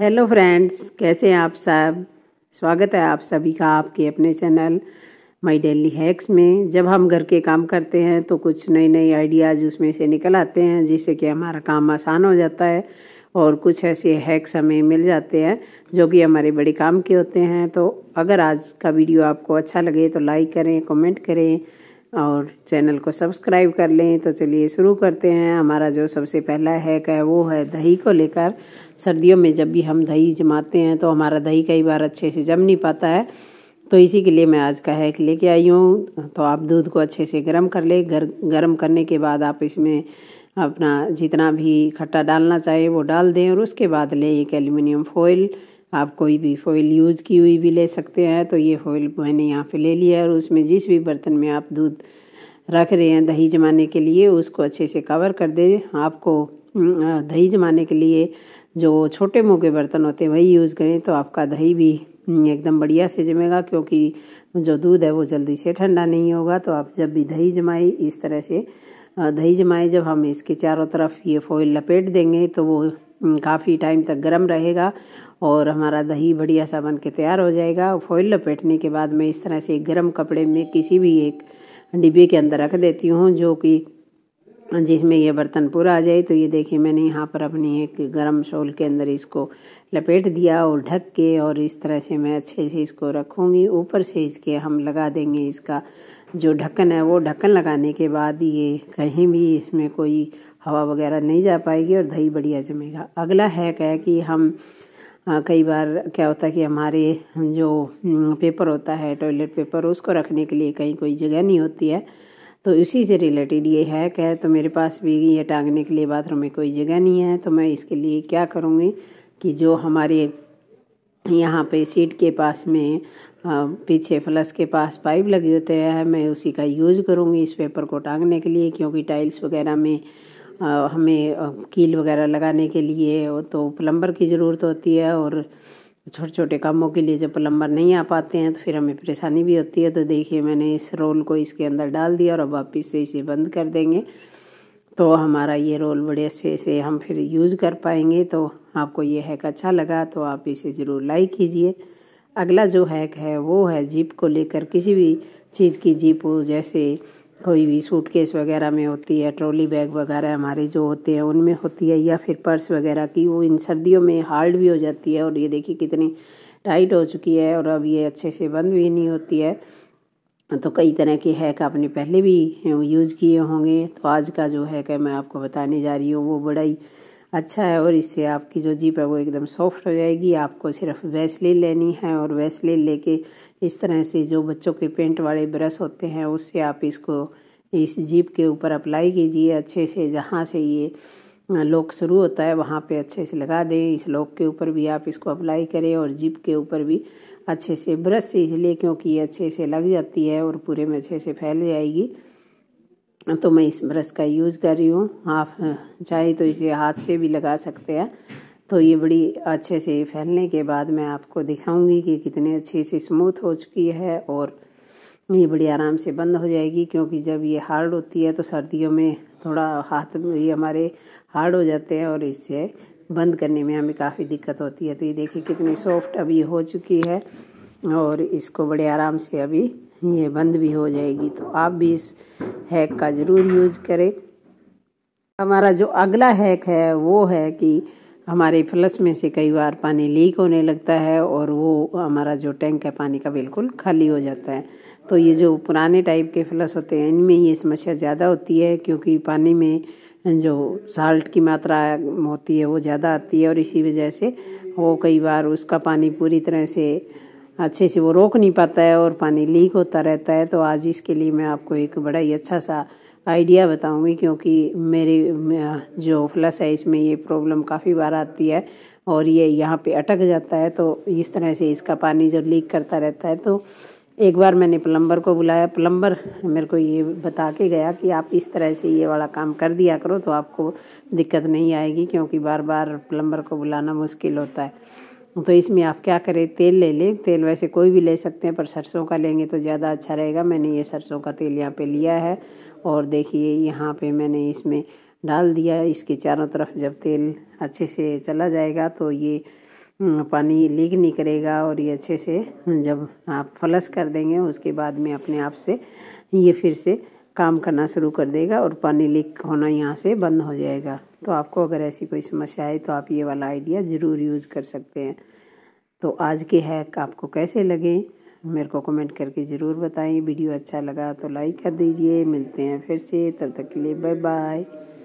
hello friends कैसे हैं आप सब स्वागत है आप सभी का आपके अपने चैनल माय डेली हैक्स में जब हम घर के काम करते हैं तो कुछ नए नए आइडियाज़ उसमें से निकल आते हैं जिससे कि हमारा काम आसान हो जाता है और कुछ ऐसे हैक्स हमें मिल जाते हैं जो कि हमारे बड़े काम के होते हैं तो अगर आज का वीडियो आपको अच्छा लगे तो लाइक करें कमेंट करें और चैनल को सब्सक्राइब कर लें तो चलिए शुरू करते हैं हमारा जो सबसे पहला है क्या वो है दही को लेकर सर्दियों में जब भी हम दही जमाते हैं तो हमारा दही कई बार अच्छे से जम नहीं पाता है तो इसी के लिए मैं आज का हैक लेके आई हूँ तो आप दूध को अच्छे से गर्म कर ले गर, गर्म करने के बाद आप इसमें अपना जितना भी खट्टा डालना चाहिए वो डाल दें और उसके बाद लें एक एल्यूमिनियम फॉयल आप कोई भी फॉइल यूज़ की हुई भी ले सकते हैं तो ये फॉइल मैंने यहाँ पे ले लिया और उसमें जिस भी बर्तन में आप दूध रख रहे हैं दही जमाने के लिए उसको अच्छे से कवर कर दे आपको दही जमाने के लिए जो छोटे मोटे बर्तन होते हैं वही यूज़ करें तो आपका दही भी एकदम बढ़िया से जमेगा क्योंकि जो दूध है वो जल्दी से ठंडा नहीं होगा तो आप जब भी दही जमाई इस तरह से दही जमाए जब हम इसके चारों तरफ ये फॉइल लपेट देंगे तो वो काफ़ी टाइम तक गर्म रहेगा और हमारा दही बढ़िया सा बन के तैयार हो जाएगा फॉइल लपेटने के बाद मैं इस तरह से गर्म कपड़े में किसी भी एक डिब्बे के अंदर रख देती हूँ जो कि जिसमें यह बर्तन पूरा आ जाए तो ये देखिए मैंने यहाँ पर अपनी एक गरम शॉल के अंदर इसको लपेट दिया और ढक के और इस तरह से मैं अच्छे से इसको रखूँगी ऊपर से इसके हम लगा देंगे इसका जो ढक्कन है वो ढक्कन लगाने के बाद ये कहीं भी इसमें कोई हवा वगैरह नहीं जा पाएगी और दही बढ़िया जमेगा अगला है क्या कि हम कई बार क्या होता है कि हमारे जो पेपर होता है टॉयलेट पेपर उसको रखने के लिए कहीं कोई जगह नहीं होती है तो इसी से रिलेटेड ये है कि तो मेरे पास भी ये टांगने के लिए बाथरूम में कोई जगह नहीं है तो मैं इसके लिए क्या करूँगी कि जो हमारे यहाँ पे सीट के पास में पीछे फ्लस के पास पाइप लगे होते हैं मैं उसी का यूज़ करूँगी इस पेपर को टांगने के लिए क्योंकि टाइल्स वगैरह में हमें कील वगैरह लगाने के लिए तो प्लम्बर की ज़रूरत होती है और छोटे छोटे कामों के लिए जब प्लम्बर नहीं आ पाते हैं तो फिर हमें परेशानी भी होती है तो देखिए मैंने इस रोल को इसके अंदर डाल दिया और अब वापस से इसे बंद कर देंगे तो हमारा ये रोल बड़े अच्छे से हम फिर यूज़ कर पाएंगे तो आपको ये हैक अच्छा लगा तो आप इसे ज़रूर लाइक कीजिए अगला जो हैक है वो है जीप को लेकर किसी भी चीज़ की जीप हो जैसे कोई भी सूटकेस वगैरह में होती है ट्रॉली बैग वगैरह हमारे जो होते हैं उनमें होती है या फिर पर्स वगैरह की वो इन सर्दियों में हार्ड भी हो जाती है और ये देखिए कितनी टाइट हो चुकी है और अब ये अच्छे से बंद भी नहीं होती है तो कई तरह के हैक आपने पहले भी यूज़ किए होंगे तो आज का जो हैक है मैं आपको बताने जा रही हूँ वो बड़ा ही अच्छा है और इससे आपकी जो जीप है वो एकदम सॉफ्ट हो जाएगी आपको सिर्फ वैसलिन लेनी है और वैसलिन लेके इस तरह से जो बच्चों के पेंट वाले ब्रश होते हैं उससे आप इसको इस जीप के ऊपर अप्लाई कीजिए अच्छे से जहाँ से ये लॉक शुरू होता है वहाँ पे अच्छे से लगा दें इस लॉक के ऊपर भी आप इसको अप्लाई करें और जीप के ऊपर भी अच्छे से ब्रश से इसलिए क्योंकि ये अच्छे से लग जाती है और पूरे में अच्छे से फैल जाएगी तो मैं इस ब्रश का यूज़ कर रही हूँ आप चाहे तो इसे हाथ से भी लगा सकते हैं तो ये बड़ी अच्छे से फैलने के बाद मैं आपको दिखाऊंगी कि कितने अच्छे से स्मूथ हो चुकी है और ये बड़ी आराम से बंद हो जाएगी क्योंकि जब ये हार्ड होती है तो सर्दियों में थोड़ा हाथ ये हमारे हार्ड हो जाते हैं और इससे बंद करने में हमें काफ़ी दिक्कत होती है तो ये देखिए कितनी सॉफ्ट अभी हो चुकी है और इसको बड़े आराम से अभी ये बंद भी हो जाएगी तो आप भी इस हैक का ज़रूर यूज करें हमारा जो अगला हैक है वो है कि हमारे फ्लस में से कई बार पानी लीक होने लगता है और वो हमारा जो टैंक है पानी का बिल्कुल खाली हो जाता है तो ये जो पुराने टाइप के फ्लस होते हैं इनमें ये समस्या ज़्यादा होती है क्योंकि पानी में जो साल्ट की मात्रा होती है वो ज़्यादा आती है और इसी वजह से वो कई बार उसका पानी पूरी तरह से अच्छे से वो रोक नहीं पाता है और पानी लीक होता रहता है तो आज इसके लिए मैं आपको एक बड़ा ही अच्छा सा आइडिया बताऊंगी क्योंकि मेरे जो फ्लस है इसमें ये प्रॉब्लम काफ़ी बार आती है और ये यहाँ पे अटक जाता है तो इस तरह से इसका पानी जब लीक करता रहता है तो एक बार मैंने प्लम्बर को बुलाया प्लम्बर मेरे को ये बता के गया कि आप इस तरह से ये वाला काम कर दिया करो तो आपको दिक्कत नहीं आएगी क्योंकि बार बार प्लम्बर को बुलाना मुश्किल होता है तो इसमें आप क्या करें तेल ले लें तेल वैसे कोई भी ले सकते हैं पर सरसों का लेंगे तो ज़्यादा अच्छा रहेगा मैंने ये सरसों का तेल यहाँ पे लिया है और देखिए यहाँ पे मैंने इसमें डाल दिया इसके चारों तरफ जब तेल अच्छे से चला जाएगा तो ये हम्म, पानी लीक नहीं करेगा और ये अच्छे से जब आप फ्लश कर देंगे उसके बाद में अपने आप से ये फिर से काम करना शुरू कर देगा और पानी लीक होना यहाँ से बंद हो जाएगा तो आपको अगर ऐसी कोई समस्या है तो आप ये वाला आइडिया ज़रूर यूज़ कर सकते हैं तो आज के हैक आपको कैसे लगे मेरे को कमेंट करके ज़रूर बताएं वीडियो अच्छा लगा तो लाइक कर दीजिए मिलते हैं फिर से तब तक के लिए बाय बाय